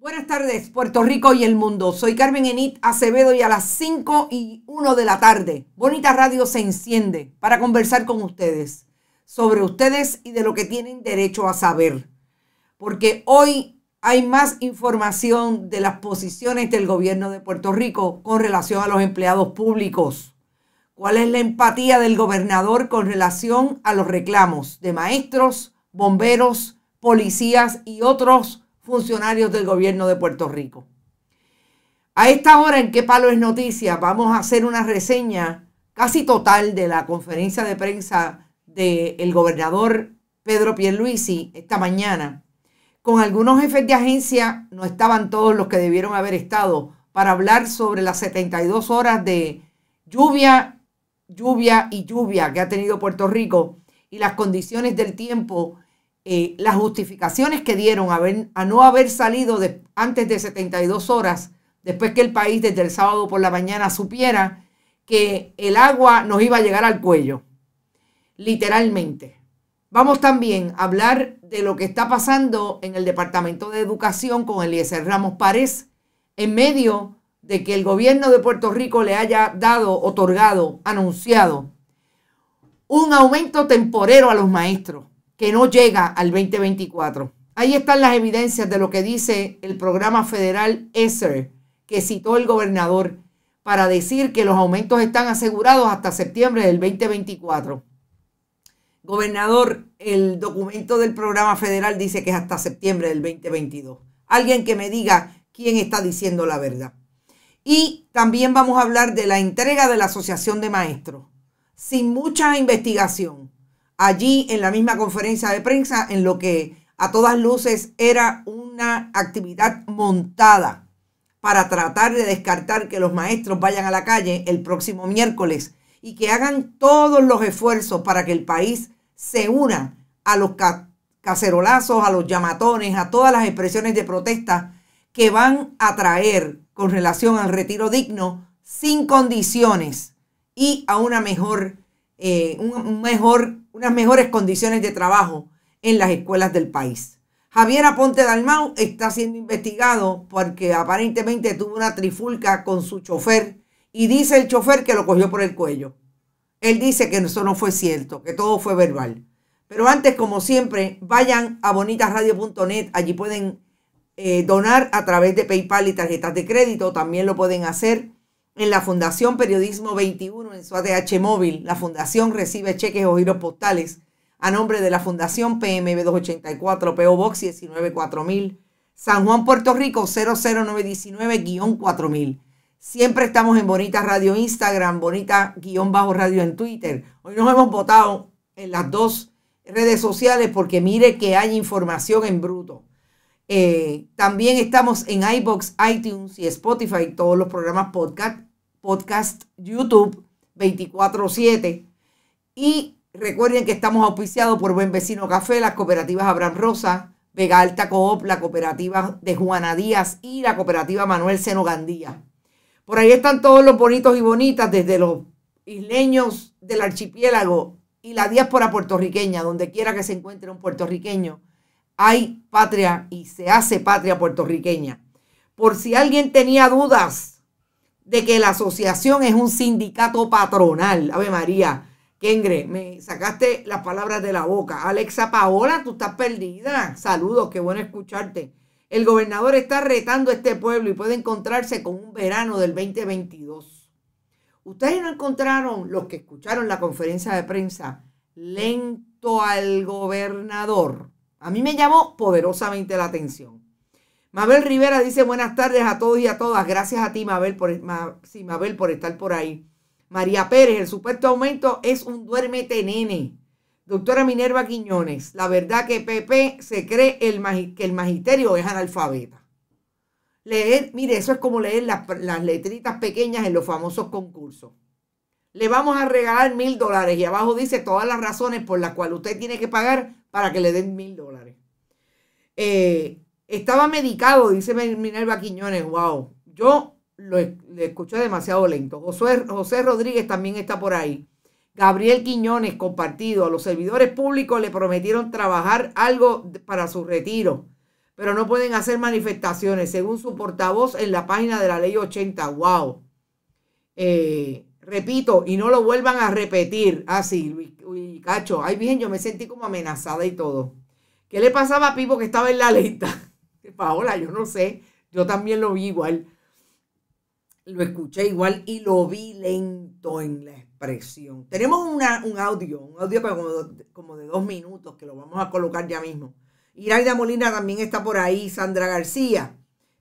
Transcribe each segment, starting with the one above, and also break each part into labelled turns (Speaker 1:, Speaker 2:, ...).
Speaker 1: Buenas tardes, Puerto Rico y el mundo. Soy Carmen Enit Acevedo y a las 5 y 1 de la tarde, Bonita Radio se enciende para conversar con ustedes sobre ustedes y de lo que tienen derecho a saber. Porque hoy hay más información de las posiciones del gobierno de Puerto Rico con relación a los empleados públicos. ¿Cuál es la empatía del gobernador con relación a los reclamos de maestros, bomberos, policías y otros funcionarios del gobierno de Puerto Rico. A esta hora en qué palo es noticia, vamos a hacer una reseña casi total de la conferencia de prensa del gobernador Pedro Pierluisi esta mañana. Con algunos jefes de agencia no estaban todos los que debieron haber estado para hablar sobre las 72 horas de lluvia, lluvia y lluvia que ha tenido Puerto Rico y las condiciones del tiempo eh, las justificaciones que dieron a, no haber salido de, antes de 72 horas, después que el país desde el sábado por la mañana supiera que el agua nos iba a llegar al cuello, literalmente. Vamos también a hablar de lo que está pasando en el Departamento de Educación con Eliezer Ramos Párez, en medio de que el gobierno de Puerto Rico le haya dado, otorgado, anunciado un aumento temporero a los maestros que no llega al 2024. Ahí están las evidencias de lo que dice el programa federal ESER, que citó el gobernador para decir que los aumentos están asegurados hasta septiembre del 2024. Gobernador, el documento del programa federal dice que es hasta septiembre del 2022. Alguien que me diga quién está diciendo la verdad. Y también vamos a hablar de la entrega de la Asociación de Maestros. Sin mucha investigación, allí en la misma conferencia de prensa en lo que a todas luces era una actividad montada para tratar de descartar que los maestros vayan a la calle el próximo miércoles y que hagan todos los esfuerzos para que el país se una a los cacerolazos, a los llamatones, a todas las expresiones de protesta que van a traer con relación al retiro digno sin condiciones y a una mejor, eh, un mejor las mejores condiciones de trabajo en las escuelas del país. Javier Aponte Dalmau está siendo investigado porque aparentemente tuvo una trifulca con su chofer y dice el chofer que lo cogió por el cuello. Él dice que eso no fue cierto, que todo fue verbal. Pero antes, como siempre, vayan a bonitasradio.net, allí pueden eh, donar a través de PayPal y tarjetas de crédito, también lo pueden hacer en la Fundación Periodismo 21 en su ADH móvil. La fundación recibe cheques o giros postales a nombre de la Fundación PMB 284 PO Box 194000, San Juan, Puerto Rico 00919-4000. Siempre estamos en Bonita Radio Instagram, Bonita-Bajo Radio en Twitter. Hoy nos hemos votado en las dos redes sociales porque mire que hay información en bruto. Eh, también estamos en iBox, iTunes y Spotify, todos los programas podcast podcast YouTube 24-7. Y recuerden que estamos auspiciados por Buen Vecino Café, las cooperativas Abraham Rosa, Vega Alta Coop, la cooperativa de Juana Díaz y la cooperativa Manuel Gandía. Por ahí están todos los bonitos y bonitas, desde los isleños del archipiélago y la diáspora puertorriqueña, donde quiera que se encuentre un puertorriqueño, hay patria y se hace patria puertorriqueña. Por si alguien tenía dudas de que la asociación es un sindicato patronal. Ave María, Kengre, me sacaste las palabras de la boca. Alexa Paola, tú estás perdida. Saludos, qué bueno escucharte. El gobernador está retando a este pueblo y puede encontrarse con un verano del 2022. Ustedes no encontraron, los que escucharon la conferencia de prensa, lento al gobernador. A mí me llamó poderosamente la atención. Mabel Rivera dice buenas tardes a todos y a todas. Gracias a ti, Mabel, por, Mabel, por estar por ahí. María Pérez, el supuesto aumento es un duérmete nene. Doctora Minerva Quiñones, la verdad que Pepe se cree el que el magisterio es analfabeta. Leer, mire, eso es como leer las, las letritas pequeñas en los famosos concursos. Le vamos a regalar mil dólares y abajo dice todas las razones por las cuales usted tiene que pagar para que le den mil dólares. Eh, estaba medicado, dice Minerva Quiñones. Wow, yo lo, escuché demasiado lento. José, Rodríguez también está por ahí. Gabriel Quiñones, compartido. A los servidores públicos le prometieron trabajar algo para su retiro, pero no pueden hacer manifestaciones, según su portavoz en la página de la ley 80. ¡Wow! Eh, repito, y no lo vuelvan a repetir. Así, ah, Luis, Cacho. Ay, bien, yo me sentí como amenazada y todo. ¿Qué le pasaba a Pipo que estaba en la lista? Paola, yo no sé, yo también lo vi igual, lo escuché igual y lo vi lento en la expresión. Tenemos un audio, un audio como, como de dos minutos que lo vamos a colocar ya mismo. Iraida Molina también está por ahí, Sandra García.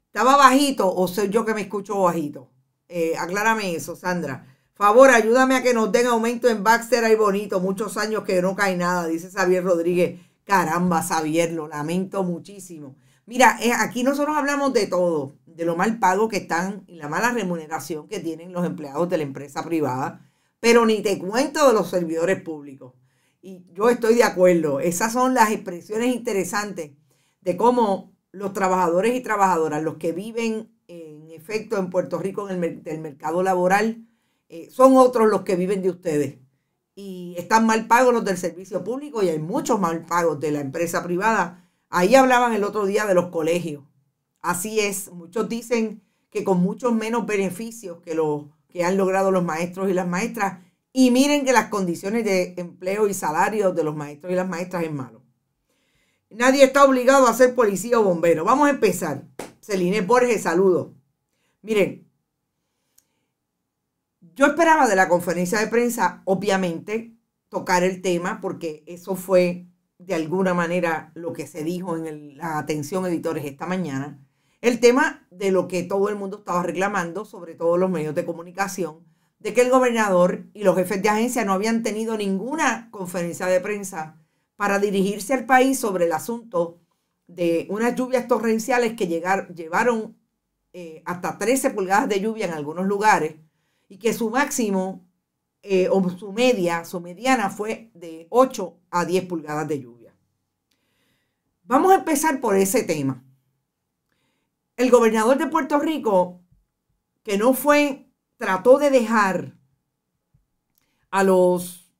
Speaker 1: ¿Estaba bajito o soy yo que me escucho bajito? Eh, aclárame eso, Sandra. Favor, ayúdame a que nos den aumento en Baxter ahí bonito. Muchos años que no cae nada, dice Xavier Rodríguez. Caramba, Xavier, lo lamento muchísimo. Mira, eh, aquí nosotros hablamos de todo, de lo mal pago que están y la mala remuneración que tienen los empleados de la empresa privada, pero ni te cuento de los servidores públicos. Y yo estoy de acuerdo, esas son las expresiones interesantes de cómo los trabajadores y trabajadoras, los que viven en efecto en Puerto Rico en el mercado laboral, eh, son otros los que viven de ustedes. Y están mal pagos los del servicio público y hay muchos mal pagos de la empresa privada Ahí hablaban el otro día de los colegios. Así es, muchos dicen que con muchos menos beneficios que los que han logrado los maestros y las maestras. Y miren que las condiciones de empleo y salario de los maestros y las maestras es malo. Nadie está obligado a ser policía o bombero. Vamos a empezar. Celine Borges, saludo. Miren, yo esperaba de la conferencia de prensa, obviamente, tocar el tema porque eso fue de alguna manera lo que se dijo en la atención editores esta mañana, el tema de lo que todo el mundo estaba reclamando, sobre todo los medios de comunicación, de que el gobernador y los jefes de agencia no habían tenido ninguna conferencia de prensa para dirigirse al país sobre el asunto de unas lluvias torrenciales que llevaron eh, hasta 13 pulgadas de lluvia en algunos lugares y que su máximo eh, o su media, su mediana fue de 8 a 10 pulgadas de lluvia. Vamos a empezar por ese tema. El gobernador de Puerto Rico, que no fue, trató de dejar a los,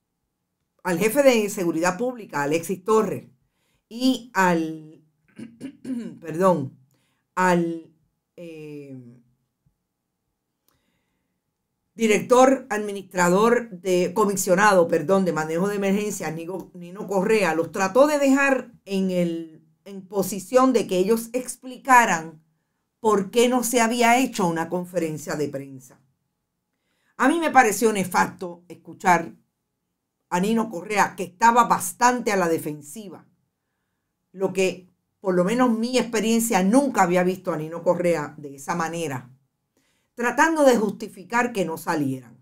Speaker 1: al jefe de seguridad pública, Alexis Torres, y al, perdón, al eh, director administrador de comisionado, perdón, de manejo de emergencia, Nino Correa, los trató de dejar en el en posición de que ellos explicaran por qué no se había hecho una conferencia de prensa. A mí me pareció nefasto escuchar a Nino Correa, que estaba bastante a la defensiva, lo que por lo menos mi experiencia nunca había visto a Nino Correa de esa manera, tratando de justificar que no salieran.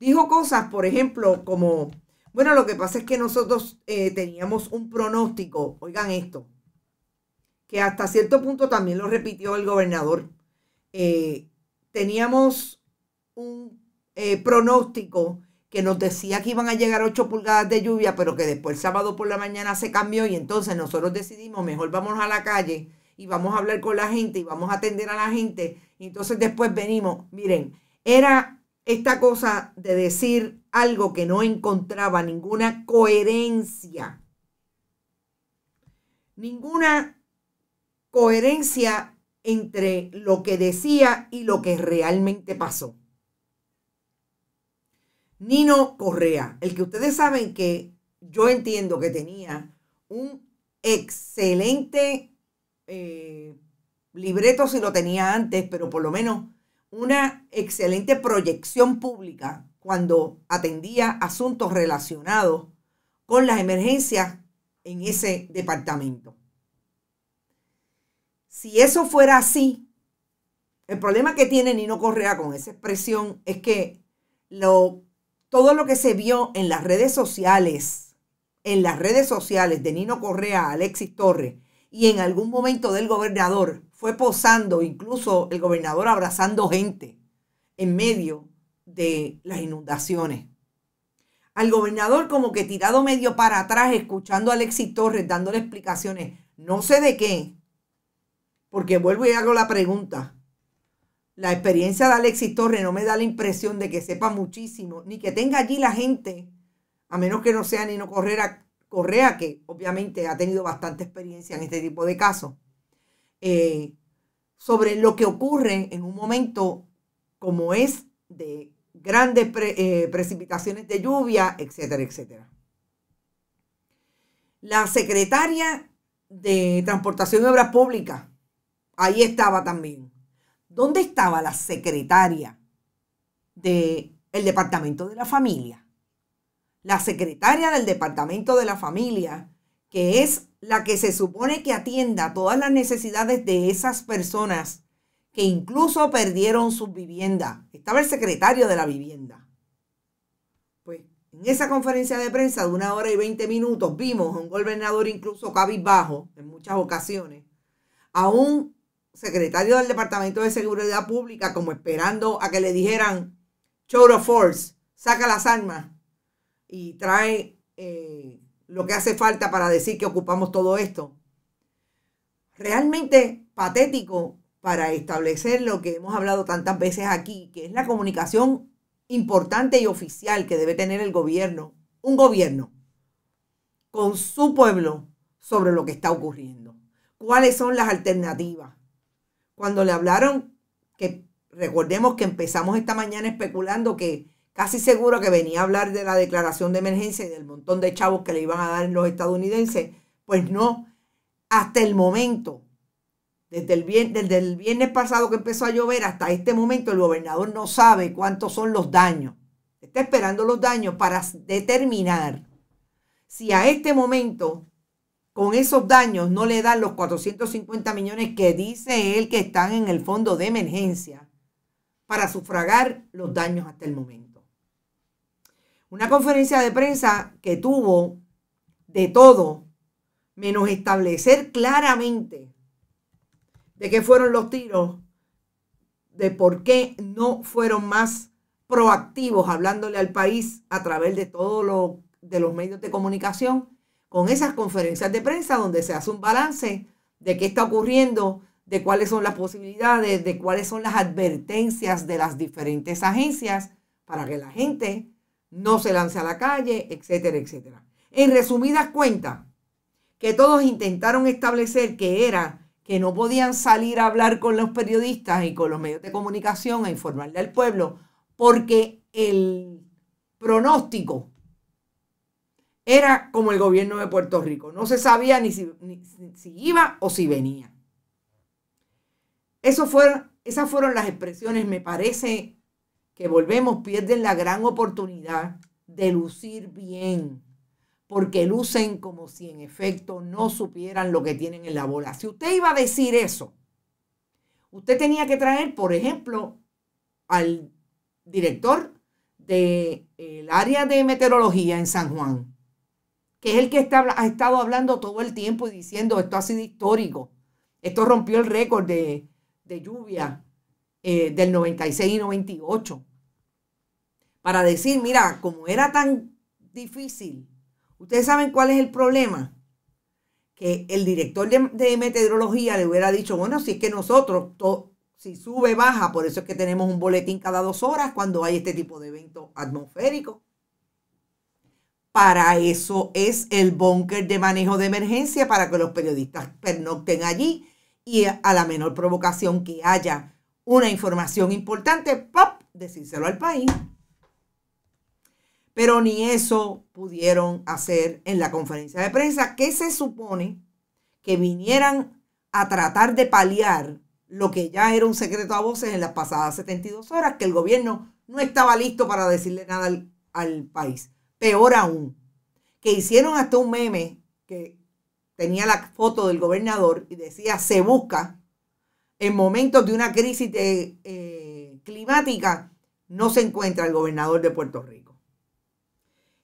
Speaker 1: Dijo cosas, por ejemplo, como bueno, lo que pasa es que nosotros eh, teníamos un pronóstico, oigan esto, que hasta cierto punto también lo repitió el gobernador. Eh, teníamos un eh, pronóstico que nos decía que iban a llegar 8 pulgadas de lluvia, pero que después el sábado por la mañana se cambió y entonces nosotros decidimos, mejor vamos a la calle y vamos a hablar con la gente y vamos a atender a la gente. Y entonces después venimos, miren, era esta cosa de decir algo que no encontraba ninguna coherencia, ninguna coherencia entre lo que decía y lo que realmente pasó. Nino Correa, el que ustedes saben que yo entiendo que tenía un excelente eh, libreto si lo tenía antes, pero por lo menos una excelente proyección pública cuando atendía asuntos relacionados con las emergencias en ese departamento. Si eso fuera así, el problema que tiene Nino Correa con esa expresión es que todo lo que se vio en las redes sociales, en las redes sociales de Nino Correa Alexis Torres y en algún momento del gobernador, fue posando, incluso el gobernador abrazando gente en medio de las inundaciones. Al gobernador como que tirado medio para atrás, escuchando a Alexis Torres, dándole explicaciones, no sé de qué, porque vuelvo y hago la pregunta. La experiencia de Alexis Torres no me da la impresión de que sepa muchísimo, ni que tenga allí la gente, a menos que no sea Nino Correa, Correa que obviamente ha tenido bastante experiencia en este tipo de casos. Eh, sobre lo que ocurre en un momento como es de grandes eh, precipitaciones de lluvia, etcétera, etcétera. La secretaria de Transportación y Obras Públicas, ahí estaba también. ¿Dónde estaba la secretaria del Departamento de la Familia? La secretaria del Departamento de la Familia, que es la que se supone que atienda todas las necesidades de esas personas que incluso perdieron su vivienda. Estaba el secretario de la vivienda. Pues en esa conferencia de prensa de una hora y veinte minutos vimos a un gobernador incluso cabizbajo en muchas ocasiones, a un secretario del Departamento de Seguridad Pública como esperando a que le dijeran, show of Force, saca las armas y trae eh, lo que hace falta para decir que ocupamos todo esto. Realmente patético para establecer lo que hemos hablado tantas veces aquí, que es la comunicación importante y oficial que debe tener el gobierno, un gobierno, con su pueblo sobre lo que está ocurriendo. ¿Cuáles son las alternativas? Cuando le hablaron, que recordemos que empezamos esta mañana especulando que casi seguro que venía a hablar de la declaración de emergencia y del montón de chavos que le iban a dar los estadounidenses, pues no, hasta el momento desde el, bien, viernes pasado que empezó a llover hasta este momento el gobernador no sabe cuántos son los daños. Está esperando los daños para determinar si a este momento con esos daños no le dan los 450 millones que dice él que están en el fondo de emergencia para sufragar los daños hasta el momento. Una conferencia de prensa que tuvo de todo, menos establecer claramente de qué fueron los tiros, de por qué no fueron más proactivos hablándole al país a través de todos de los medios de comunicación, con esas conferencias de prensa donde se hace un balance de qué está ocurriendo, de cuáles son las posibilidades, de cuáles son las advertencias de las diferentes agencias para que la gente no se lance a la calle, etcétera, etcétera. En resumidas cuentas, que todos intentaron establecer que era que no podían salir a hablar con los periodistas y con los medios de comunicación a informarle al pueblo, porque el pronóstico era como el gobierno de Puerto Rico. No se sabía ni si, si iba o si venía. Eso fueron, esas fueron las expresiones. Me parece que volvemos, pierden la gran oportunidad de lucir bien porque lucen como si en efecto no supieran lo que tienen en la bola. Si usted iba a decir eso, usted tenía que traer, por ejemplo, al director del área de meteorología en San Juan, que es el que ha estado hablando todo el tiempo y diciendo esto ha sido histórico, esto rompió el récord de, lluvia eh, del 96 y 98, para decir, mira, como era tan difícil Ustedes saben cuál es el problema. Que el director de, meteorología le hubiera dicho, bueno, si es que nosotros, si sube, baja, por eso es que tenemos un boletín cada dos horas cuando hay este tipo de evento atmosférico Para eso es el búnker de manejo de emergencia, para que los periodistas pernocten allí y a la menor provocación que haya una información importante, ¡pop!, decírselo al país. Pero ni eso pudieron hacer en la conferencia de prensa, que se supone que vinieran a tratar de paliar lo que ya era un secreto a voces en las pasadas 72 horas, que el gobierno no estaba listo para decirle nada al, país. Peor aún, que hicieron hasta un meme que tenía la foto del gobernador y decía, se busca en momentos de una crisis eh, climática, no se encuentra el gobernador de Puerto Rico.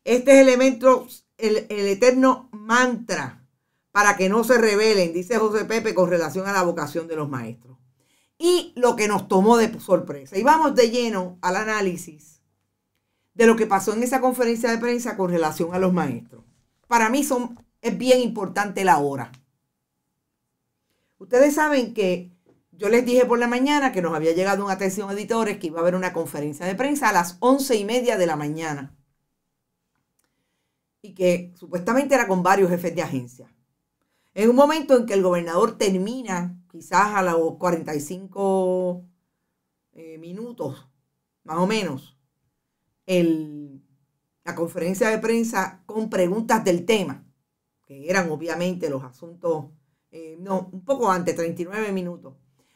Speaker 1: Este es el elemento, el, eterno mantra para que no se rebelen, dice José Pepe con relación a la vocación de los maestros. Y lo que nos tomó de sorpresa. Y vamos de lleno al análisis de lo que pasó en esa conferencia de prensa con relación a los maestros. Para mí son, es bien importante la hora. Ustedes saben que yo les dije por la mañana que nos había llegado una atención a editores que iba a haber una conferencia de prensa a las once y media de la mañana y que supuestamente era con varios jefes de agencia. En un momento en que el gobernador termina, quizás a los 45 eh, minutos, más o menos, la conferencia de prensa con preguntas del tema, que eran obviamente los asuntos, eh, no, un poco antes, 39 minutos,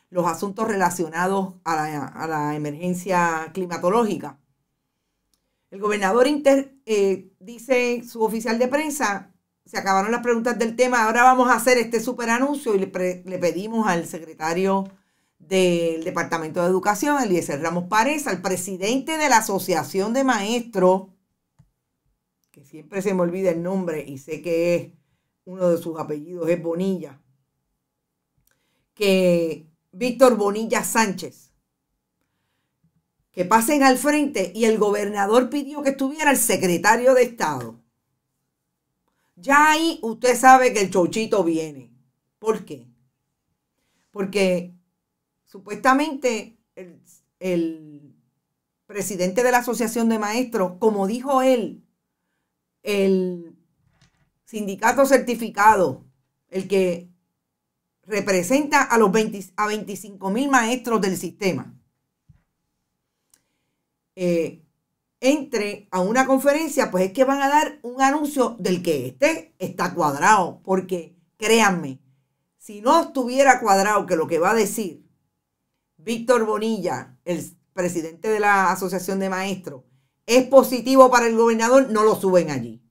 Speaker 1: los asuntos relacionados a la emergencia climatológica el gobernador inter, eh, dice su oficial de prensa, se acabaron las preguntas del tema, ahora vamos a hacer este super anuncio y le, pedimos al secretario del Departamento de Educación, Eliezer Ramos Párez, al presidente de la Asociación de Maestros, que siempre se me olvida el nombre y sé que es uno de sus apellidos, es Bonilla, que Víctor Bonilla Sánchez, que pasen al frente y el gobernador pidió que estuviera el secretario de Estado. Ya ahí usted sabe que el chochito viene. ¿Por qué? Porque supuestamente el, presidente de la Asociación de Maestros, como dijo él, el sindicato certificado, el que representa a los a 25 mil maestros del sistema eh, entre a una conferencia, pues es que van a dar un anuncio del que este está cuadrado, porque créanme, si no estuviera cuadrado que lo que va a decir Víctor Bonilla, el presidente de la Asociación de Maestros, es positivo para el gobernador, no lo suben allí.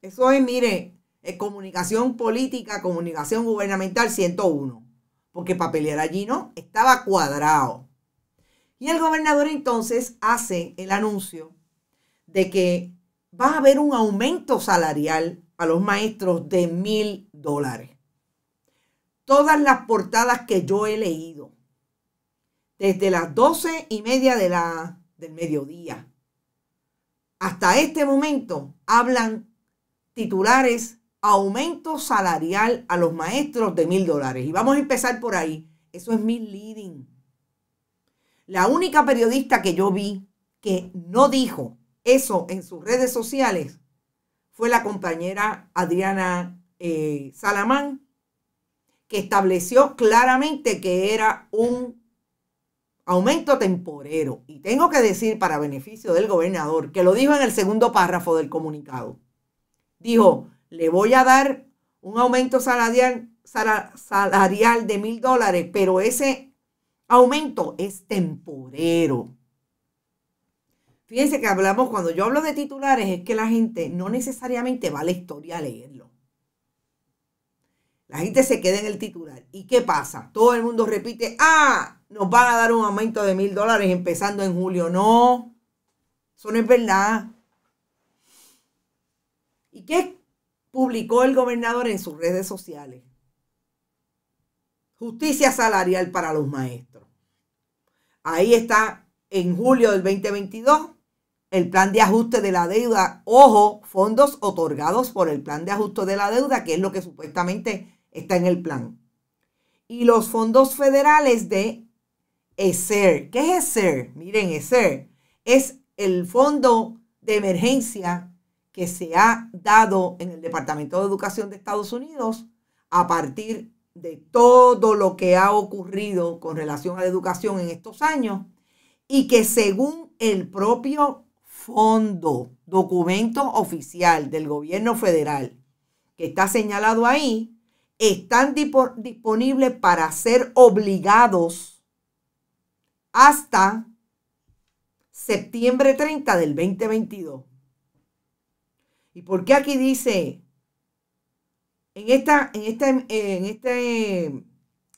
Speaker 1: Eso es, mire, comunicación política, comunicación gubernamental 101, porque papelear allí no, estaba cuadrado. Y el gobernador entonces hace el anuncio de que va a haber un aumento salarial a los maestros de mil dólares. Todas las portadas que yo he leído, desde las doce y media de la, del mediodía hasta este momento, hablan titulares aumento salarial a los maestros de mil dólares. Y vamos a empezar por ahí. Eso es mi leading. La única periodista que yo vi que no dijo eso en sus redes sociales fue la compañera Adriana eh, Salamán, que estableció claramente que era un aumento temporero. Y tengo que decir para beneficio del gobernador, que lo dijo en el segundo párrafo del comunicado. Dijo, le voy a dar un aumento salarial, salarial de mil dólares, pero ese aumento es temporero. Fíjense que hablamos, cuando yo hablo de titulares, es que la gente no necesariamente va a la historia a leerlo. La gente se queda en el titular. ¿Y qué pasa? Todo el mundo repite, ah, nos van a dar un aumento de mil dólares empezando en julio. No, eso no es verdad. ¿Y qué publicó el gobernador en sus redes sociales? Justicia salarial para los maestros. Ahí está en julio del 2022 el plan de ajuste de la deuda. Ojo, fondos otorgados por el plan de ajuste de la deuda, que es lo que supuestamente está en el plan. Y los fondos federales de ESER. ¿Qué es ESER? Miren, ESER es el fondo de emergencia que se ha dado en el Departamento de Educación de Estados Unidos a partir de todo lo que ha ocurrido con relación a la educación en estos años y que según el propio fondo, documento oficial del gobierno federal que está señalado ahí, están disponibles para ser obligados hasta septiembre 30 del 2022. ¿Y por qué aquí dice en esta, en este, en este,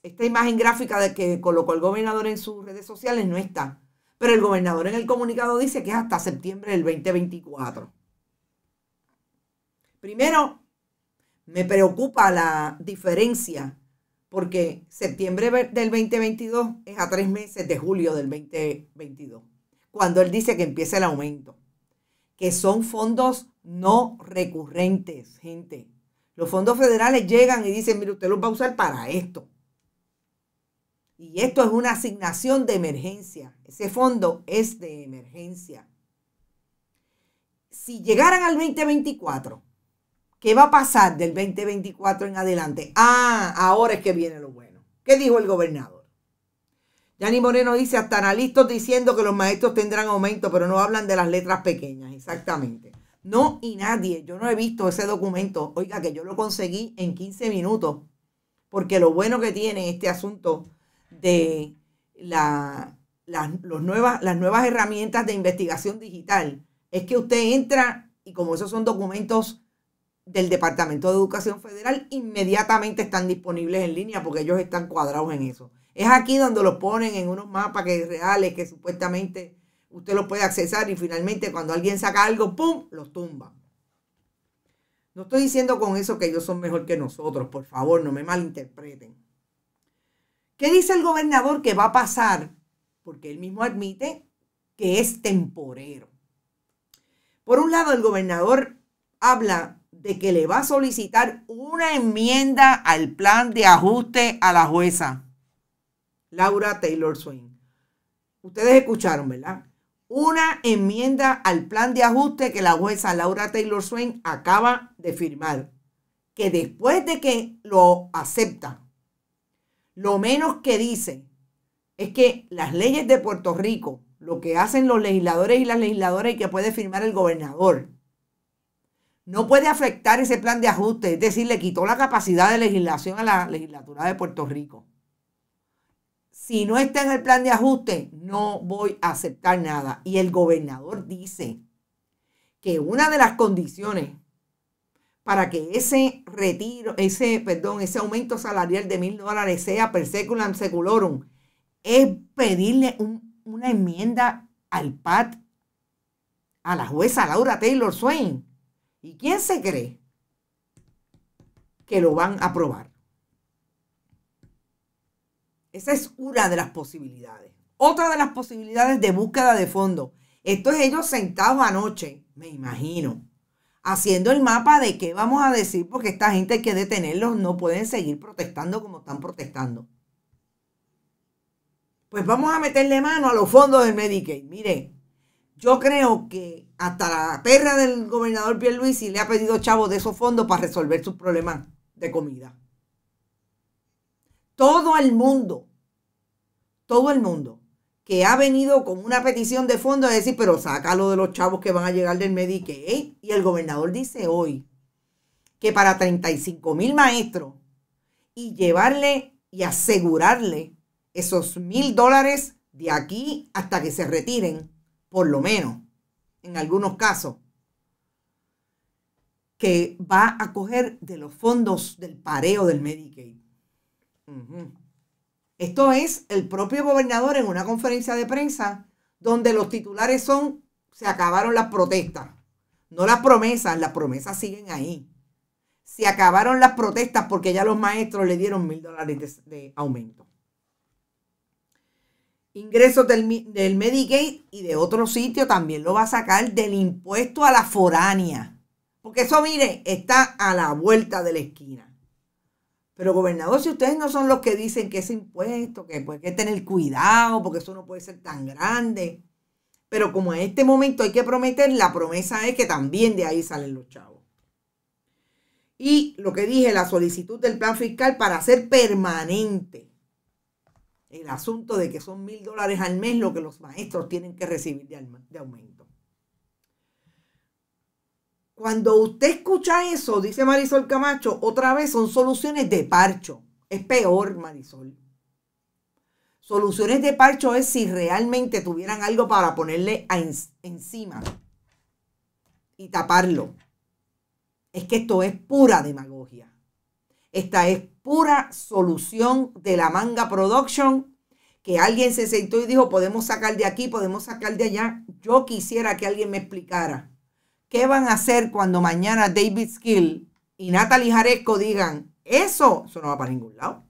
Speaker 1: esta imagen gráfica de que colocó el gobernador en sus redes sociales no está. Pero el gobernador en el comunicado dice que es hasta septiembre del 2024. Primero, me preocupa la diferencia porque septiembre del 2022 es a tres meses de julio del 2022, cuando él dice que empieza el aumento, que son fondos no recurrentes, gente. Los fondos federales llegan y dicen, mire, usted los va a usar para esto. Y esto es una asignación de emergencia. Ese fondo es de emergencia. Si llegaran al 2024, ¿qué va a pasar del 2024 en adelante? Ah, ahora es que viene lo bueno. ¿Qué dijo el gobernador? Yanni Moreno dice, hasta analistas diciendo que los maestros tendrán aumento, pero no hablan de las letras pequeñas. Exactamente. No y nadie. Yo no he visto ese documento. Oiga, que yo lo conseguí en 15 minutos. Porque lo bueno que tiene este asunto de las, nuevas, las nuevas herramientas de investigación digital es que usted entra y como esos son documentos del Departamento de Educación Federal, inmediatamente están disponibles en línea porque ellos están cuadrados en eso. Es aquí donde los ponen en unos mapas que reales que supuestamente usted lo puede accesar y finalmente cuando alguien saca algo, ¡pum!, los tumba. No estoy diciendo con eso que ellos son mejor que nosotros, por favor, no me malinterpreten. ¿Qué dice el gobernador que va a pasar? Porque él mismo admite que es temporero. Por un lado, el gobernador habla de que le va a solicitar una enmienda al plan de ajuste a la jueza, Laura Taylor Swain. Ustedes escucharon, ¿verdad? una enmienda al plan de ajuste que la jueza Laura Taylor Swain acaba de firmar, que después de que lo acepta, lo menos que dice es que las leyes de Puerto Rico, lo que hacen los legisladores y las legisladoras y que puede firmar el gobernador, no puede afectar ese plan de ajuste, es decir, le quitó la capacidad de legislación a la legislatura de Puerto Rico si no está en el plan de ajuste, no voy a aceptar nada. Y el gobernador dice que una de las condiciones para que ese retiro, ese, perdón, ese aumento salarial de mil dólares sea per seculam seculorum, es pedirle una enmienda al PAT, a la jueza Laura Taylor Swain. ¿Y quién se cree que lo van a aprobar? Esa es una de las posibilidades. Otra de las posibilidades de búsqueda de fondo. Esto es ellos sentados anoche, me imagino, haciendo el mapa de qué vamos a decir, porque esta gente que detenerlos, no pueden seguir protestando como están protestando. Pues vamos a meterle mano a los fondos del Medicaid. Mire, yo creo que hasta la perra del gobernador Pierluisi le ha pedido chavo de esos fondos para resolver sus problemas de comida. Todo el mundo todo el mundo que ha venido con una petición de fondo a decir, pero sácalo de los chavos que van a llegar del Medicaid. Y el gobernador dice hoy que para 35 mil maestros y llevarle y asegurarle esos mil dólares de aquí hasta que se retiren, por lo menos, en algunos casos, que va a coger de los fondos del pareo del Medicaid. Esto es el propio gobernador en una conferencia de prensa donde los titulares son, se acabaron las protestas, no las promesas, las promesas siguen ahí. Se acabaron las protestas porque ya los maestros le dieron mil dólares de, aumento. Ingresos del, del Medicaid y de otro sitio también lo va a sacar del impuesto a la foránea. Porque eso, mire, está a la vuelta de la esquina. Pero gobernador, si ustedes no son los que dicen que es impuesto, que pues, hay que tener cuidado, porque eso no puede ser tan grande. Pero como en este momento hay que prometer, la promesa es que también de ahí salen los chavos. Y lo que dije, la solicitud del plan fiscal para hacer permanente el asunto de que son mil dólares al mes lo que los maestros tienen que recibir de aumento. Cuando usted escucha eso, dice Marisol Camacho, otra vez son soluciones de parcho. Es peor, Marisol. Soluciones de parcho es si realmente tuvieran algo para ponerle encima y taparlo. Es que esto es pura demagogia. Esta es pura solución de la manga production que alguien se sentó y dijo, podemos sacar de aquí, podemos sacar de allá. Yo quisiera que alguien me explicara ¿qué van a hacer cuando mañana David Skill y Natalie Jareco digan, eso, eso no va para ningún lado?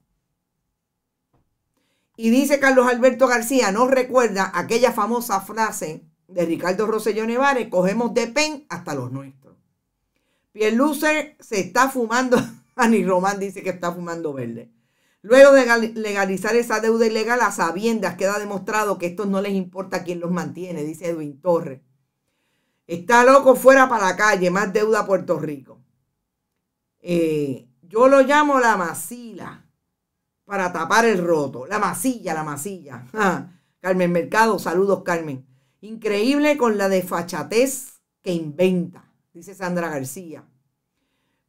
Speaker 1: Y dice Carlos Alberto García, no recuerda aquella famosa frase de Ricardo Rosselló Nevares, cogemos de pen hasta los nuestros. Pierluce se está fumando, Ani Román dice que está fumando verde. Luego de legalizar esa deuda ilegal a sabiendas queda demostrado que esto no les importa quién los mantiene, dice Edwin Torres. Está loco fuera para la calle, más deuda a Puerto Rico. Eh, yo lo llamo la masila para tapar el roto. La masilla, la masilla. Carmen Mercado, saludos Carmen. Increíble con la desfachatez que inventa, dice Sandra García.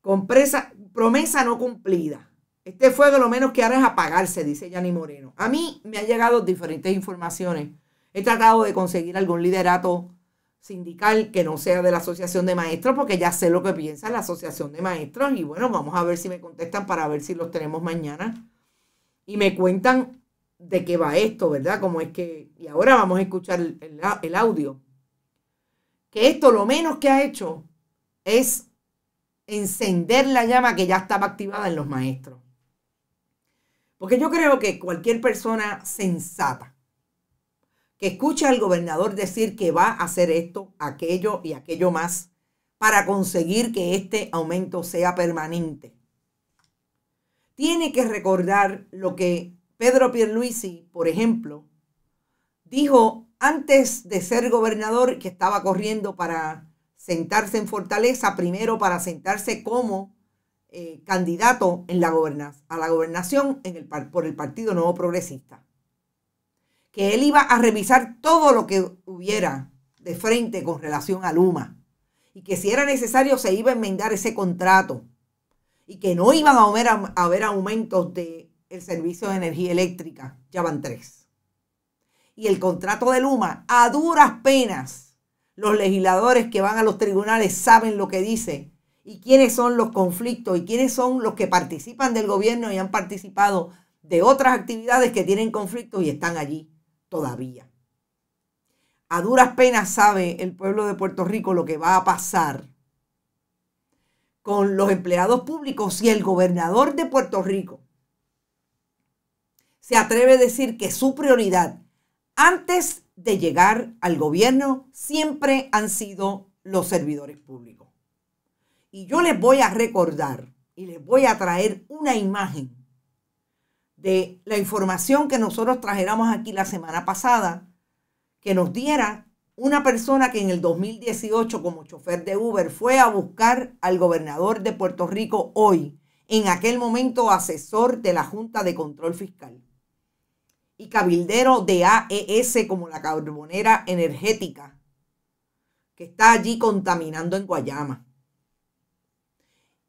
Speaker 1: Con promesa no cumplida. Este fuego lo menos que hará es apagarse, dice Yanni Moreno. A mí me han llegado diferentes informaciones. He tratado de conseguir algún liderato sindical que no sea de la Asociación de Maestros, porque ya sé lo que piensa la Asociación de Maestros y bueno, vamos a ver si me contestan para ver si los tenemos mañana. Y me cuentan de qué va esto, ¿verdad? Como es que... Y ahora vamos a escuchar el, el audio. Que esto lo menos que ha hecho es encender la llama que ya estaba activada en los maestros. Porque yo creo que cualquier persona sensata que escucha al gobernador decir que va a hacer esto, aquello y aquello más para conseguir que este aumento sea permanente. Tiene que recordar lo que Pedro Pierluisi, por ejemplo, dijo antes de ser gobernador que estaba corriendo para sentarse en Fortaleza, primero para sentarse como eh, candidato a la gobernación en el, por el Partido Nuevo Progresista que él iba a revisar todo lo que hubiera de frente con relación a Luma y que si era necesario se iba a enmendar ese contrato y que no iban a haber, aumentos del servicio de energía eléctrica. Ya van tres. Y el contrato de Luma, a duras penas, los legisladores que van a los tribunales saben lo que dice y quiénes son los conflictos y quiénes son los que participan del gobierno y han participado de otras actividades que tienen conflictos y están allí todavía. A duras penas sabe el pueblo de Puerto Rico lo que va a pasar con los empleados públicos y el gobernador de Puerto Rico se atreve a decir que su prioridad antes de llegar al gobierno siempre han sido los servidores públicos. Y yo les voy a recordar y les voy a traer una imagen de la información que nosotros trajeramos aquí la semana pasada, que nos diera una persona que en el 2018 como chofer de Uber fue a buscar al gobernador de Puerto Rico hoy, en aquel momento asesor de la Junta de Control Fiscal y cabildero de AES como la carbonera energética, que está allí contaminando en Guayama.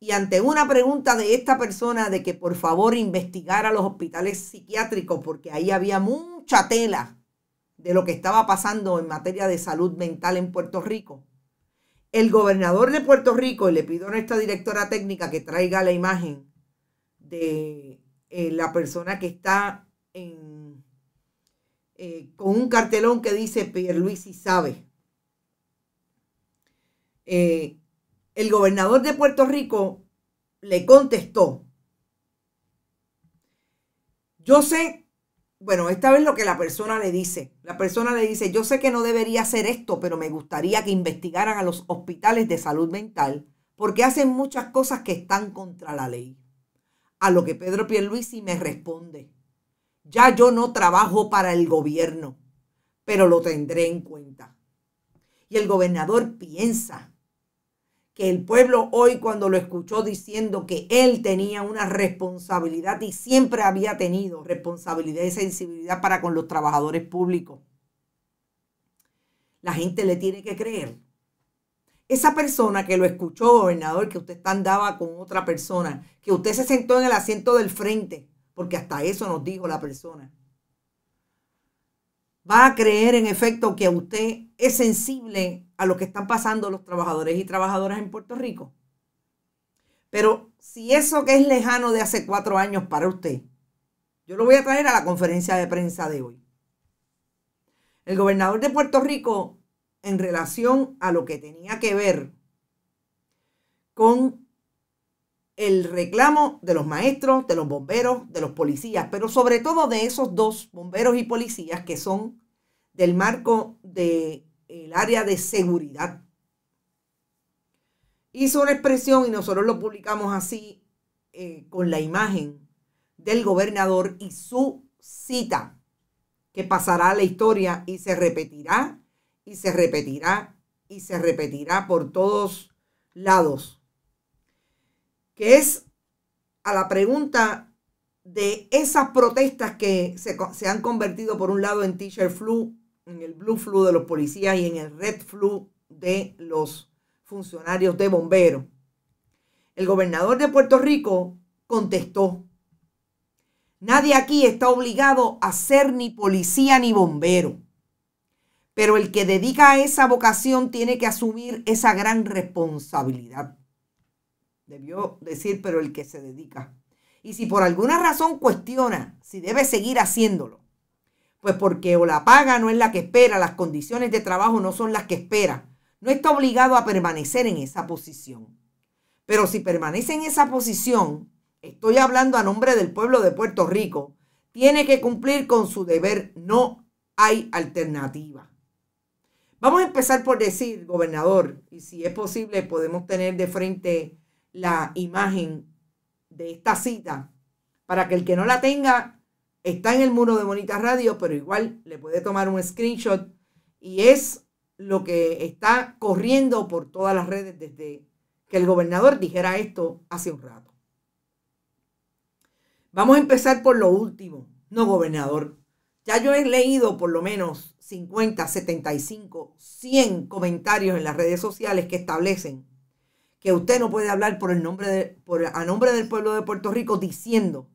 Speaker 1: Y ante una pregunta de esta persona de que por favor investigara los hospitales psiquiátricos, porque ahí había mucha tela de lo que estaba pasando en materia de salud mental en Puerto Rico, el gobernador de Puerto Rico, y le pido a nuestra directora técnica que traiga la imagen de eh, la persona que está eh, con un cartelón que dice Pierluisi sabe. Eh, el gobernador de Puerto Rico le contestó, yo sé, bueno, esta vez lo que la persona le dice, la persona le dice, yo sé que no debería hacer esto, pero me gustaría que investigaran a los hospitales de salud mental porque hacen muchas cosas que están contra la ley. A lo que Pedro Pierluisi me responde, ya yo no trabajo para el gobierno, pero lo tendré en cuenta. Y el gobernador piensa que el pueblo hoy cuando lo escuchó diciendo que él tenía una responsabilidad y siempre había tenido responsabilidad y sensibilidad para con los trabajadores públicos, la gente le tiene que creer. Esa persona que lo escuchó, gobernador, que usted andaba con otra persona, que usted se sentó en el asiento del frente, porque hasta eso nos dijo la persona, va a creer en efecto que usted es sensible a lo que están pasando los trabajadores y trabajadoras en Puerto Rico. Pero si eso que es lejano de hace cuatro años para usted, yo lo voy a traer a la conferencia de prensa de hoy. El gobernador de Puerto Rico, en relación a lo que tenía que ver con el reclamo de los maestros, de los bomberos, de los policías, pero sobre todo de esos dos, bomberos y policías, que son del marco de el área de seguridad. Hizo una expresión y nosotros lo publicamos así eh, con la imagen del gobernador y su cita que pasará a la historia y se repetirá y se repetirá y se repetirá por todos lados. Que es a la pregunta de esas protestas que se, se han convertido por un lado en teacher flu en el blue flu de los policías y en el red flu de los funcionarios de bomberos. El gobernador de Puerto Rico contestó, nadie aquí está obligado a ser ni policía ni bombero, pero el que dedica a esa vocación tiene que asumir esa gran responsabilidad. Debió decir, pero el que se dedica. Y si por alguna razón cuestiona si debe seguir haciéndolo, pues porque o la paga no es la que espera, las condiciones de trabajo no son las que espera. No está obligado a permanecer en esa posición. Pero si permanece en esa posición, estoy hablando a nombre del pueblo de Puerto Rico, tiene que cumplir con su deber, no hay alternativa. Vamos a empezar por decir, gobernador, y si es posible podemos tener de frente la imagen de esta cita para que el que no la tenga Está en el muro de Bonita Radio, pero igual le puede tomar un screenshot y es lo que está corriendo por todas las redes desde que el gobernador dijera esto hace un rato. Vamos a empezar por lo último. No, gobernador. Ya yo he leído por lo menos 50, 75, 100 comentarios en las redes sociales que establecen que usted no puede hablar por el nombre de, a nombre del pueblo de Puerto Rico diciendo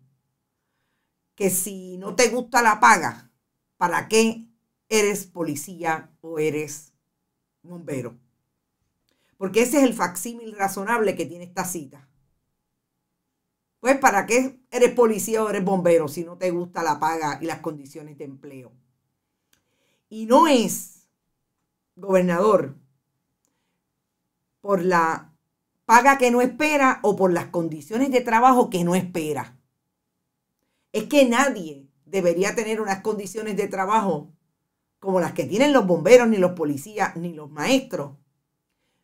Speaker 1: que si no te gusta la paga, ¿para qué eres policía o eres bombero? Porque ese es el facsímil razonable que tiene esta cita. Pues, ¿para qué eres policía o eres bombero si no te gusta la paga y las condiciones de empleo? Y no es, gobernador, por la paga que no espera o por las condiciones de trabajo que no espera es que nadie debería tener unas condiciones de trabajo como las que tienen los bomberos, ni los policías, ni los maestros,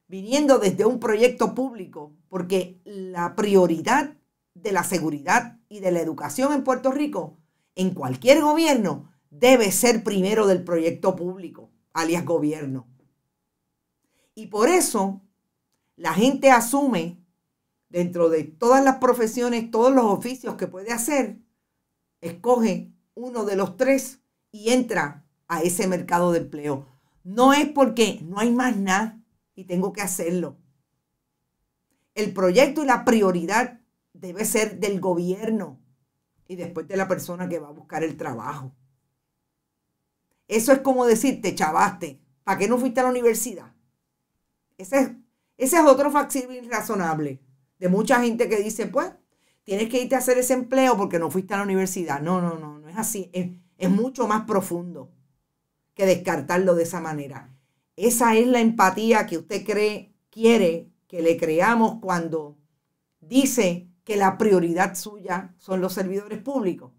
Speaker 1: viniendo desde un proyecto público, porque la prioridad de la seguridad y de la educación en Puerto Rico, en cualquier gobierno, debe ser primero del proyecto público, alias gobierno. Y por eso la gente asume, dentro de todas las profesiones, todos los oficios que puede hacer, Escoge uno de los tres y entra a ese mercado de empleo. No es porque no hay más nada y tengo que hacerlo. El proyecto y la prioridad debe ser del gobierno y después de la persona que va a buscar el trabajo. Eso es como decirte, chavaste, ¿para qué no fuiste a la universidad? Ese es, ese es otro razonable de mucha gente que dice, pues, tienes que irte a hacer ese empleo porque no fuiste a la universidad. No, no, no, no es así. Es, mucho más profundo que descartarlo de esa manera. Esa es la empatía que usted cree, quiere que le creamos cuando dice que la prioridad suya son los servidores públicos.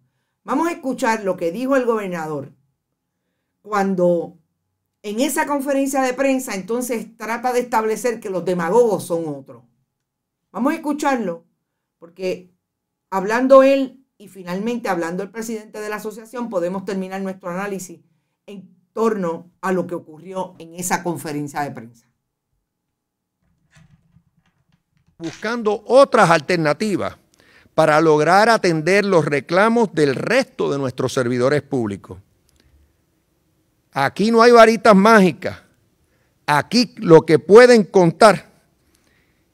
Speaker 1: Vamos a escuchar lo que dijo el gobernador cuando en esa conferencia de prensa entonces trata de establecer que los demagogos son otros. Vamos a escucharlo porque Hablando él y finalmente hablando el presidente de la asociación, podemos terminar nuestro análisis en torno a lo que ocurrió en esa conferencia de prensa.
Speaker 2: Buscando otras alternativas para lograr atender los reclamos del resto de nuestros servidores públicos. Aquí no hay varitas mágicas. Aquí lo que pueden contar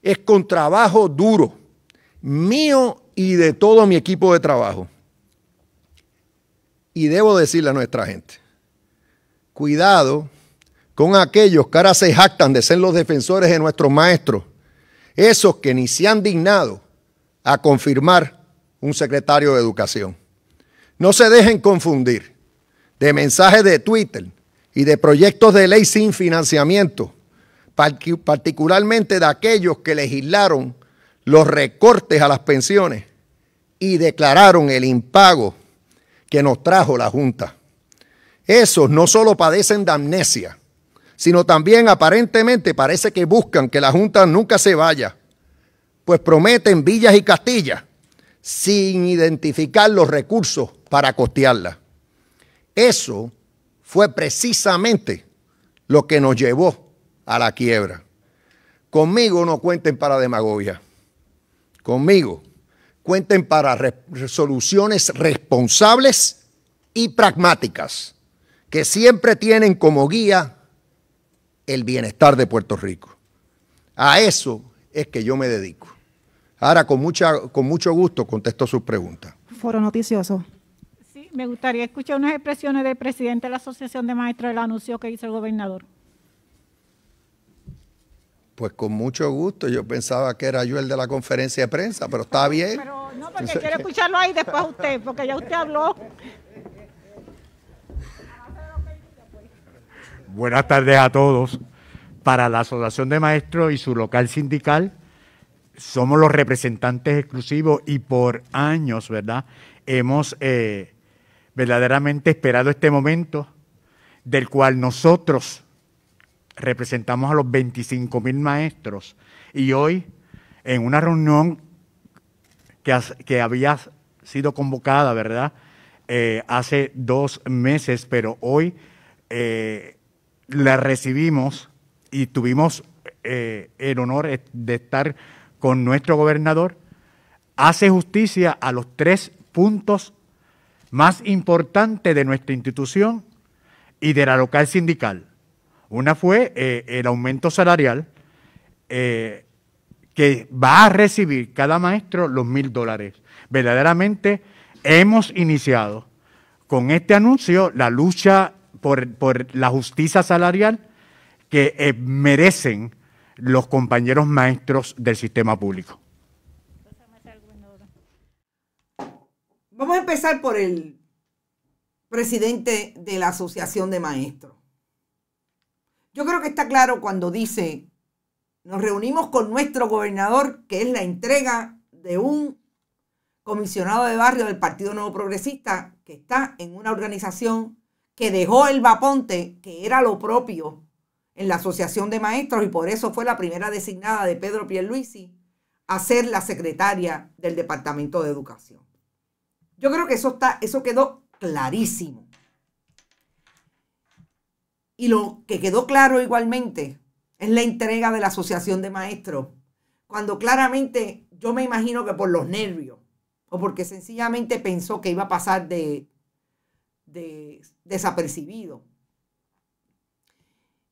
Speaker 2: es con trabajo duro, mío y de todo mi equipo de trabajo. Y debo decirle a nuestra gente, cuidado con aquellos que ahora se jactan de ser los defensores de nuestros maestros, esos que ni se han dignado a confirmar un secretario de educación. No se dejen confundir de mensajes de Twitter y de proyectos de ley sin financiamiento, particularmente de aquellos que legislaron los recortes a las pensiones y declararon el impago que nos trajo la Junta. Esos no solo padecen de amnesia, sino también aparentemente parece que buscan que la Junta nunca se vaya, pues prometen villas y castillas sin identificar los recursos para costearla. Eso fue precisamente lo que nos llevó a la quiebra. Conmigo no cuenten para demagogia conmigo, cuenten para resoluciones responsables y pragmáticas que siempre tienen como guía el bienestar de Puerto Rico. A eso es que yo me dedico. Ahora, con, mucha, con mucho gusto contesto sus preguntas.
Speaker 1: Foro noticioso. Sí, me gustaría escuchar unas expresiones del presidente de la Asociación de Maestros del anuncio que hizo el gobernador.
Speaker 2: Pues con mucho gusto. Yo pensaba que era yo el de la conferencia de prensa, pero está bien. Pero no, porque quiero
Speaker 1: escucharlo ahí después usted, porque ya usted habló.
Speaker 3: Buenas tardes a todos. Para la Asociación de Maestros y su local sindical, somos los representantes exclusivos y por años, ¿verdad? Hemos eh, verdaderamente esperado este momento del cual nosotros representamos a los 25.000 mil maestros y hoy en una reunión que, había sido convocada, ¿verdad? Eh, hace dos meses, pero hoy eh, la recibimos y tuvimos eh, el honor de estar con nuestro gobernador. Hace justicia a los tres puntos más importantes de nuestra institución y de la local sindical. Una fue eh, el aumento salarial eh, que va a recibir cada maestro los mil dólares. Verdaderamente hemos iniciado con este anuncio la lucha por, la justicia salarial que eh, merecen los compañeros maestros del sistema público.
Speaker 1: Vamos a empezar por el presidente de la Asociación de Maestros. Yo creo que está claro cuando dice, nos reunimos con nuestro gobernador, que es la entrega de un comisionado de barrio del Partido Nuevo Progresista, que está en una organización que dejó el vaponte, que era lo propio en la Asociación de Maestros, y por eso fue la primera designada de Pedro Pierluisi a ser la secretaria del Departamento de Educación. Yo creo que eso, está, eso quedó clarísimo. Y lo que quedó claro igualmente es la entrega de la Asociación de Maestros, cuando claramente yo me imagino que por los nervios o porque sencillamente pensó que iba a pasar de, desapercibido.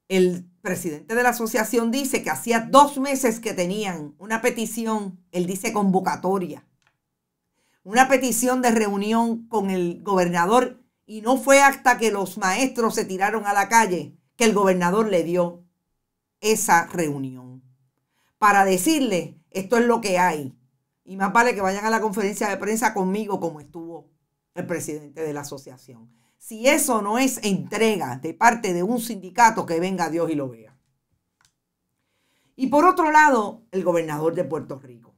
Speaker 1: El presidente de la asociación dice que hacía dos meses que tenían una petición, él dice convocatoria, una petición de reunión con el gobernador y no fue hasta que los maestros se tiraron a la calle que el gobernador le dio esa reunión para decirle, esto es lo que hay. Y más vale que vayan a la conferencia de prensa conmigo como estuvo el presidente de la asociación. Si eso no es entrega de parte de un sindicato, que venga Dios y lo vea. Y por otro lado, el gobernador de Puerto Rico.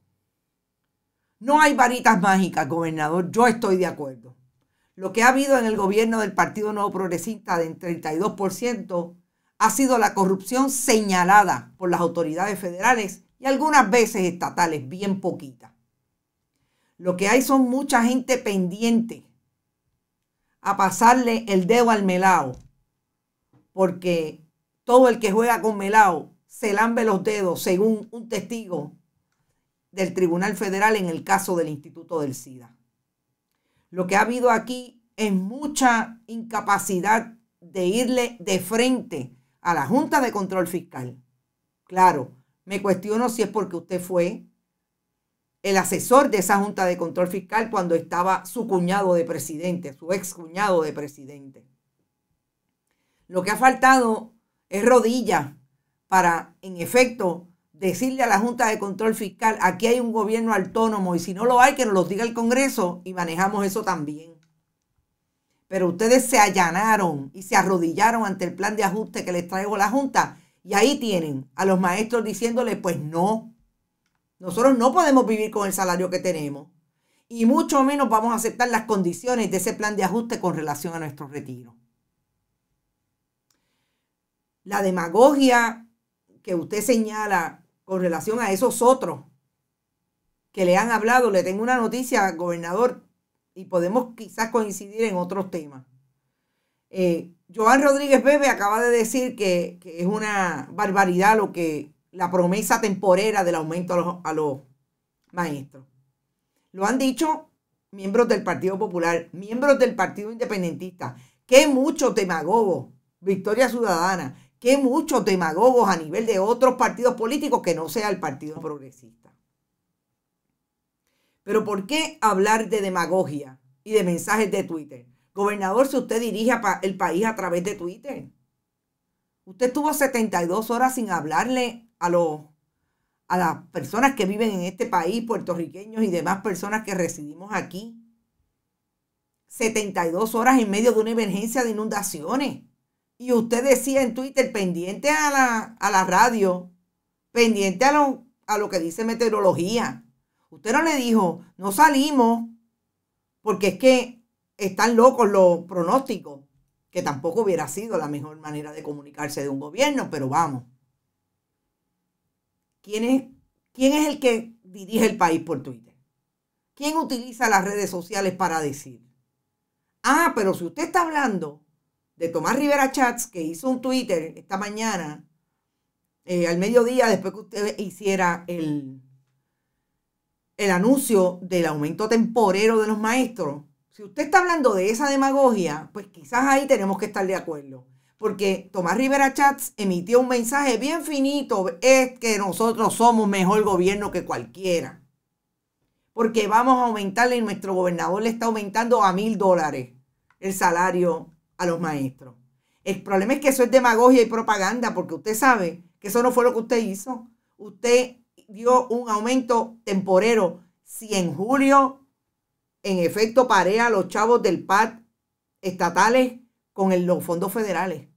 Speaker 1: No hay varitas mágicas, gobernador, yo estoy de acuerdo. Lo que ha habido en el gobierno del Partido Nuevo Progresista del 32% ha sido la corrupción señalada por las autoridades federales y algunas veces estatales, bien poquita. Lo que hay son mucha gente pendiente a pasarle el dedo al melao, porque todo el que juega con melao se lambe los dedos, según un testigo del Tribunal Federal en el caso del Instituto del SIDA. Lo que ha habido aquí es mucha incapacidad de irle de frente a la Junta de Control Fiscal. Claro, me cuestiono si es porque usted fue el asesor de esa Junta de Control Fiscal cuando estaba su cuñado de presidente, su ex cuñado de presidente. Lo que ha faltado es rodilla para, en efecto, decirle a la Junta de Control Fiscal, aquí hay un gobierno autónomo y si no lo hay, que nos lo diga el Congreso y manejamos eso también. Pero ustedes se allanaron y se arrodillaron ante el plan de ajuste que les traigo la Junta y ahí tienen a los maestros diciéndole, pues no, nosotros no podemos vivir con el salario que tenemos y mucho menos vamos a aceptar las condiciones de ese plan de ajuste con relación a nuestro retiro. La demagogia que usted señala con relación a esos otros que le han hablado. Le tengo una noticia, gobernador, y podemos quizás coincidir en otros temas. Eh, Joan Rodríguez Bebe acaba de decir que, es una barbaridad lo que la promesa temporera del aumento a los, maestros. Lo han dicho miembros del Partido Popular, miembros del Partido Independentista, Qué mucho temagobo, Victoria Ciudadana, que muchos demagogos a nivel de otros partidos políticos que no sea el Partido Progresista. Pero ¿por qué hablar de demagogia y de mensajes de Twitter? Gobernador, si usted dirige el país a través de Twitter, usted tuvo 72 horas sin hablarle a los a las personas que viven en este país, puertorriqueños y demás personas que residimos aquí. 72 horas en medio de una emergencia de inundaciones. Y usted decía en Twitter, pendiente a la, a la radio, pendiente a lo, a lo que dice meteorología. Usted no le dijo, no salimos, porque es que están locos los pronósticos, que tampoco hubiera sido la mejor manera de comunicarse de un gobierno, pero vamos. ¿Quién es, quién es el que dirige el país por Twitter? ¿Quién utiliza las redes sociales para decir? Ah, pero si usted está hablando de Tomás Rivera Chats, que hizo un Twitter esta mañana, eh, al mediodía, después que usted hiciera el, el anuncio del aumento temporero de los maestros. Si usted está hablando de esa demagogia, pues quizás ahí tenemos que estar de acuerdo. Porque Tomás Rivera Chats emitió un mensaje bien finito, es que nosotros somos mejor gobierno que cualquiera. Porque vamos a aumentarle, y nuestro gobernador le está aumentando a mil dólares el salario a los maestros. El problema es que eso es demagogia y propaganda, porque usted sabe que eso no fue lo que usted hizo. Usted dio un aumento temporero. Si en julio, en efecto, parea a los chavos del PAD estatales con los fondos federales.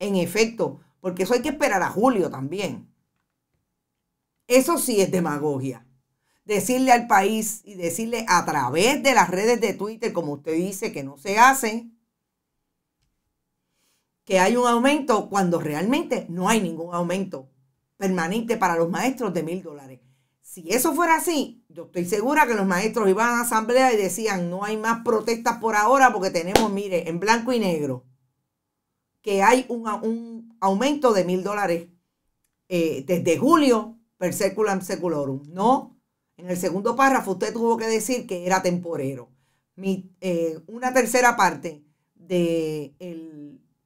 Speaker 1: En efecto, porque eso hay que esperar a julio también. Eso sí es demagogia. Decirle al país y decirle a través de las redes de Twitter, como usted dice, que no se hace, que hay un aumento cuando realmente no hay ningún aumento permanente para los maestros de mil dólares. Si eso fuera así, yo estoy segura que los maestros iban a la asamblea y decían, no hay más protestas por ahora porque tenemos, mire, en blanco y negro, que hay un, aumento de mil dólares eh, desde julio per seculum seculorum. No, en el segundo párrafo usted tuvo que decir que era temporero. Eh, una tercera parte del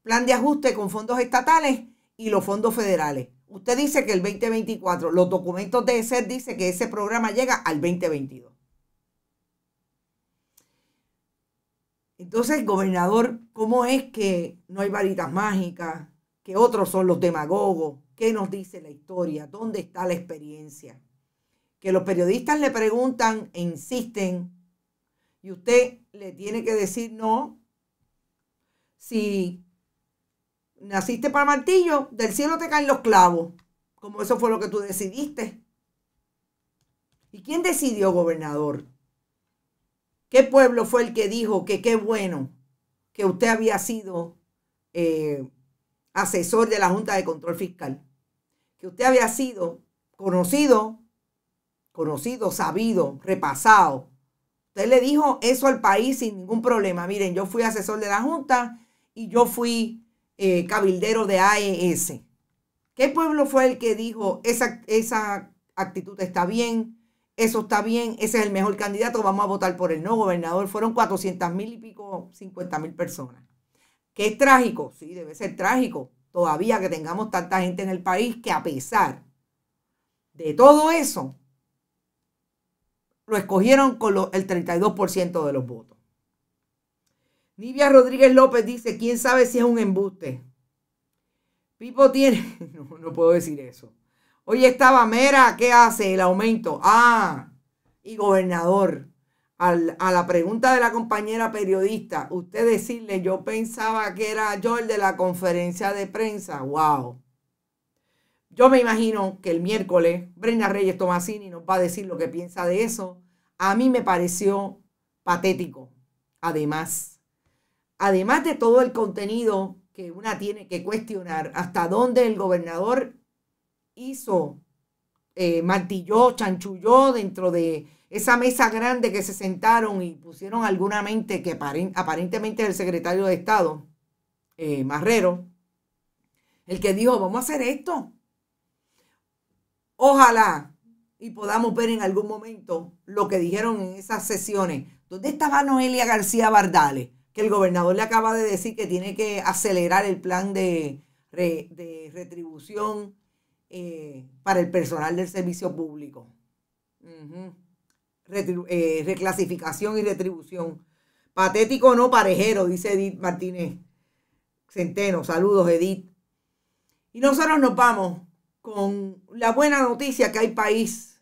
Speaker 1: plan de ajuste con fondos estatales y los fondos federales. Usted dice que el 2024, los documentos de ESER dice que ese programa llega al 2022. Entonces, gobernador, ¿cómo es que no hay varitas mágicas? ¿Qué otros son los demagogos? ¿Qué nos dice la historia? ¿Dónde está la experiencia? Que los periodistas le preguntan e insisten y usted le tiene que decir no si naciste para martillo, del cielo te caen los clavos, como eso fue lo que tú decidiste. ¿Y quién decidió, gobernador? ¿Qué pueblo fue el que dijo que qué bueno que usted había sido eh, asesor de la Junta de Control Fiscal? Que usted había sido conocido, conocido, sabido, repasado. Usted le dijo eso al país sin ningún problema. Miren, yo fui asesor de la Junta y yo fui eh, cabildero de AES. ¿Qué pueblo fue el que dijo esa, esa actitud está bien? Eso está bien, ese es el mejor candidato, vamos a votar por el no gobernador. Fueron 400 mil y pico, 50 mil personas. ¿Qué es trágico, sí, debe ser trágico todavía que tengamos tanta gente en el país que a pesar de todo eso, lo escogieron con el 32% de los votos. Nivia Rodríguez López dice, ¿quién sabe si es un embuste? Pipo tiene... No, puedo decir eso. Hoy estaba Mera, ¿qué hace? El aumento. Ah, y gobernador. a la pregunta de la compañera periodista, usted decirle, yo pensaba que era yo el de la conferencia de prensa. ¡Wow! Yo me imagino que el miércoles Brenda Reyes Tomasini nos va a decir lo que piensa de eso. A mí me pareció patético. Además, además de todo el contenido que una tiene que cuestionar, hasta dónde el gobernador hizo, eh, martilló, chanchulló dentro de esa mesa grande que se sentaron y pusieron alguna mente que aparentemente es el secretario de Estado, eh, Marrero, el que dijo, vamos a hacer esto. Ojalá y podamos ver en algún momento lo que dijeron en esas sesiones. ¿Dónde estaba Noelia García Bardales? el gobernador le acaba de decir que tiene que acelerar el plan de, retribución eh, para el personal del servicio público. Eh, reclasificación y retribución. Patético no parejero, dice Edith Martínez Centeno. Saludos, Edith. Y nosotros nos vamos con la buena noticia que hay país.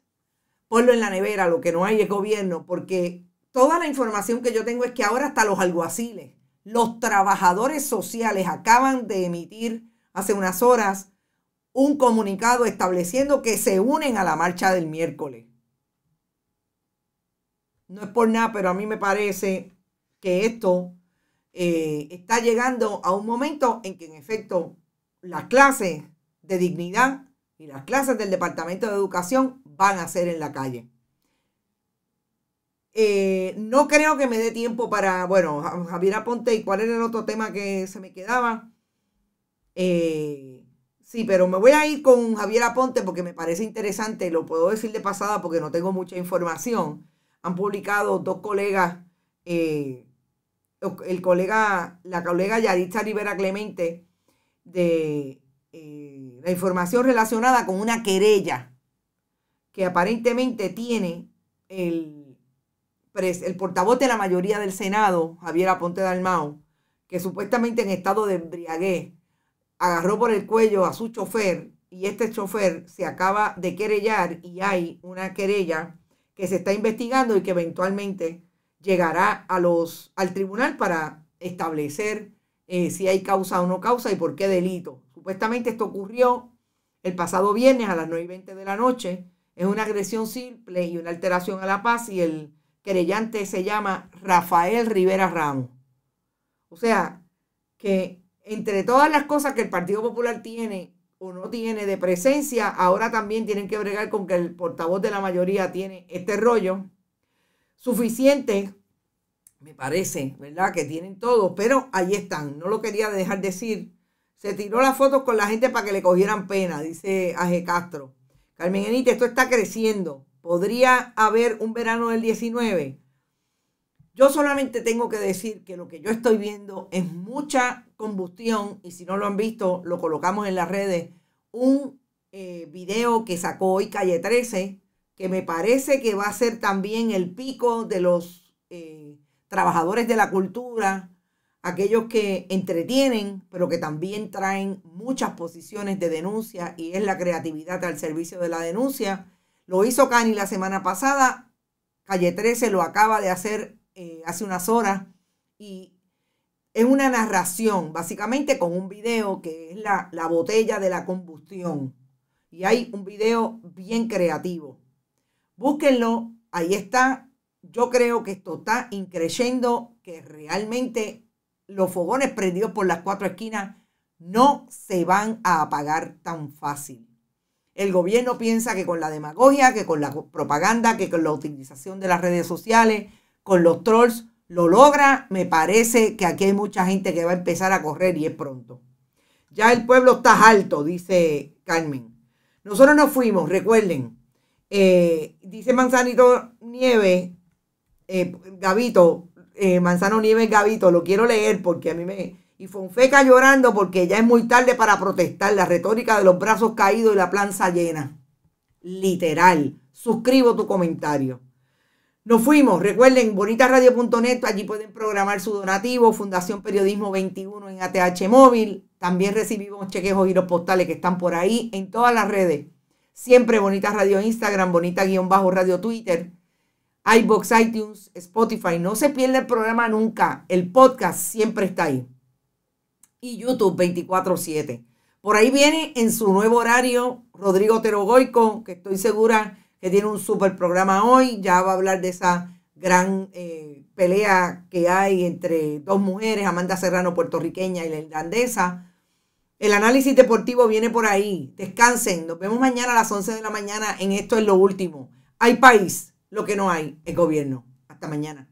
Speaker 1: Ponlo en la nevera, lo que no hay es gobierno, porque toda la información que yo tengo es que ahora hasta los alguaciles, los trabajadores sociales acaban de emitir hace unas horas un comunicado estableciendo que se unen a la marcha del miércoles. No es por nada, pero a mí me parece que esto eh, está llegando a un momento en que en efecto las clases de dignidad y las clases del Departamento de Educación van a ser en la calle. Eh, no creo que me dé tiempo para, bueno, Javier Aponte, ¿y cuál era el otro tema que se me quedaba? Eh, sí, pero me voy a ir con Javier Aponte porque me parece interesante, lo puedo decir de pasada porque no tengo mucha información. Han publicado dos colegas, eh, el colega, la colega Yaritza Rivera Clemente, de la información relacionada con una querella que aparentemente tiene el el portavoz de la mayoría del Senado, Javier Aponte Dalmao, que supuestamente en estado de embriaguez agarró por el cuello a su chofer y este chofer se acaba de querellar y hay una querella que se está investigando y que eventualmente llegará a los, al tribunal para establecer eh, si hay causa o no causa y por qué delito. Supuestamente esto ocurrió el pasado viernes a las 9 y 20 de la noche. Es una agresión simple y una alteración a la paz y el querellante se llama Rafael Rivera Ramos. O sea, que entre todas las cosas que el Partido Popular tiene o no tiene de presencia, ahora también tienen que bregar con que el portavoz de la mayoría tiene este rollo suficiente, me parece, ¿verdad? Que tienen todo, pero ahí están, no lo quería dejar decir. Se tiró las fotos con la gente para que le cogieran pena, dice Aje Castro. Carmen Enite, esto está creciendo podría haber un verano del 19. Yo solamente tengo que decir que lo que yo estoy viendo es mucha combustión y si no lo han visto, lo colocamos en las redes. Un eh, video que sacó hoy Calle 13, que me parece que va a ser también el pico de los eh, trabajadores de la cultura, aquellos que entretienen, pero que también traen muchas posiciones de denuncia y es la creatividad al servicio de la denuncia. Lo hizo Cani la semana pasada, Calle 13 lo acaba de hacer eh, hace unas horas y es una narración, básicamente con un video que es la, la botella de la combustión. Y hay un video bien creativo. Búsquenlo, ahí está. Yo creo que esto está increyendo, que realmente los fogones prendidos por las cuatro esquinas no se van a apagar tan fácil. El gobierno piensa que con la demagogia, que con la propaganda, que con la utilización de las redes sociales, con los trolls, lo logra. Me parece que aquí hay mucha gente que va a empezar a correr y es pronto. Ya el pueblo está alto, dice Carmen. Nosotros nos fuimos, recuerden. Eh, dice Manzanito Nieves, eh, Gavito, eh, Manzano Nieves Gavito, lo quiero leer porque a mí me, y Fonfeca llorando porque ya es muy tarde para protestar. La retórica de los brazos caídos y la planza llena. Literal. Suscribo tu comentario. Nos fuimos. Recuerden, bonitasradio.net. Allí pueden programar su donativo. Fundación Periodismo 21 en ATH Móvil. También recibimos chequejos y los postales que están por ahí en todas las redes. Siempre Bonita Radio Instagram, Bonita-Radio bajo Twitter iBox, iTunes, Spotify. No se pierde el programa nunca. El podcast siempre está ahí y YouTube 24/7. Por ahí viene en su nuevo horario Rodrigo Terogoico, que estoy segura que tiene un super programa hoy, ya va a hablar de esa gran eh, pelea que hay entre dos mujeres, Amanda Serrano puertorriqueña y la irlandesa. El análisis deportivo viene por ahí. Descansen. Nos vemos mañana a las 11 de la mañana en Esto es lo último. Hay país. Lo que no hay es gobierno. Hasta mañana.